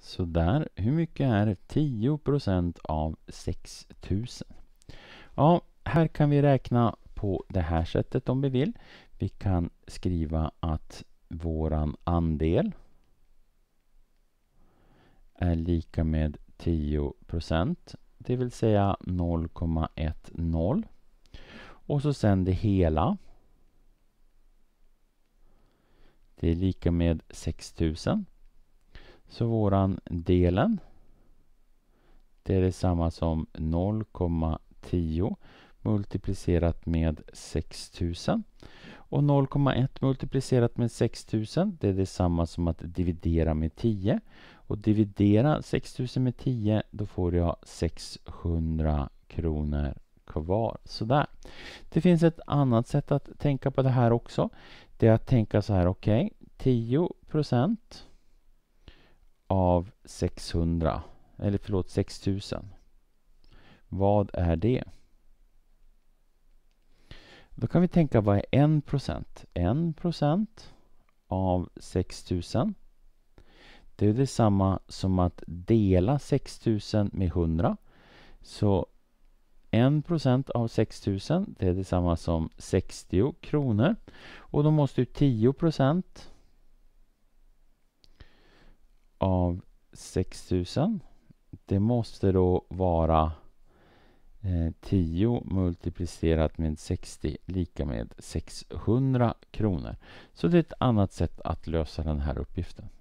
Så där, hur mycket är 10 procent av 6000? Ja, här kan vi räkna på det här sättet om vi vill. Vi kan skriva att våran andel är lika med 10 procent, det vill säga 0,10. Och så sen det hela. Det är lika med 6000. Så våran delen, det är detsamma som 0,10 multiplicerat med 6000. Och 0,1 multiplicerat med 6000 det är detsamma som att dividera med 10. Och dividera 6000 med 10 då får jag 600 kronor kvar. Sådär. Det finns ett annat sätt att tänka på det här också. Det är att tänka så här, okej, okay, 10 procent av 600 eller förlåt 6000. Vad är det? Då kan vi tänka vad är 1 procent? 1 procent av 6000. Det är detsamma som att dela 6000 med 100. Så 1 procent av 6000 det är detsamma som 60 kronor. Och då måste ju 10 procent av 6000 det måste då vara 10 eh, multiplicerat med 60 lika med 600 kronor. Så det är ett annat sätt att lösa den här uppgiften.